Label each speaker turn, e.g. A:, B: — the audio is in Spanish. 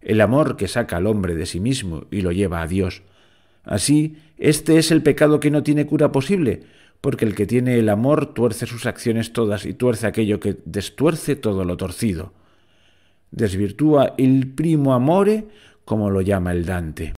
A: el amor que saca al hombre de sí mismo y lo lleva a Dios. Así, este es el pecado que no tiene cura posible, porque el que tiene el amor tuerce sus acciones todas y tuerce aquello que destuerce todo lo torcido. Desvirtúa el primo amore, como lo llama el Dante.